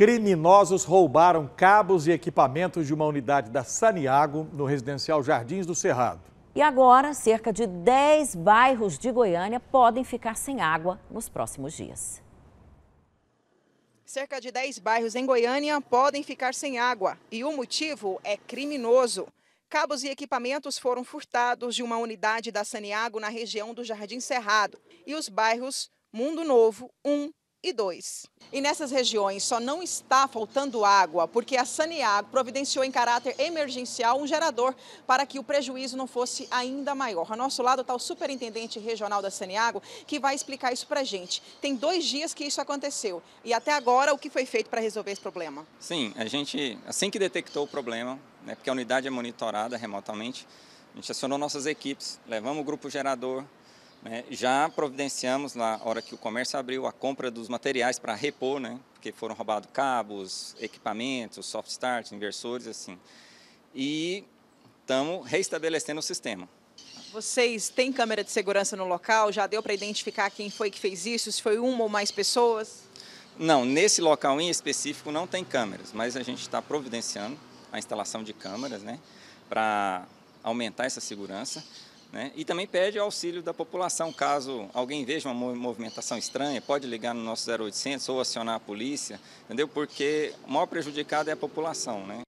Criminosos roubaram cabos e equipamentos de uma unidade da Saniago, no residencial Jardins do Cerrado. E agora, cerca de 10 bairros de Goiânia podem ficar sem água nos próximos dias. Cerca de 10 bairros em Goiânia podem ficar sem água e o motivo é criminoso. Cabos e equipamentos foram furtados de uma unidade da Saniago na região do Jardim Cerrado e os bairros Mundo Novo 1, e 2. E nessas regiões só não está faltando água porque a Saniago providenciou em caráter emergencial um gerador para que o prejuízo não fosse ainda maior. Ao nosso lado está o superintendente regional da Saniago que vai explicar isso para a gente. Tem dois dias que isso aconteceu e até agora o que foi feito para resolver esse problema? Sim, a gente assim que detectou o problema, né, porque a unidade é monitorada remotamente, a gente acionou nossas equipes, levamos o grupo gerador, né? Já providenciamos, na hora que o comércio abriu, a compra dos materiais para repor, né? porque foram roubados cabos, equipamentos, soft start, inversores, assim. E estamos reestabelecendo o sistema. Vocês têm câmera de segurança no local? Já deu para identificar quem foi que fez isso? Se foi uma ou mais pessoas? Não, nesse local em específico não tem câmeras, mas a gente está providenciando a instalação de câmeras, né, para aumentar essa segurança. Né? E também pede auxílio da população, caso alguém veja uma movimentação estranha, pode ligar no nosso 0800 ou acionar a polícia, entendeu? Porque o maior prejudicado é a população, né?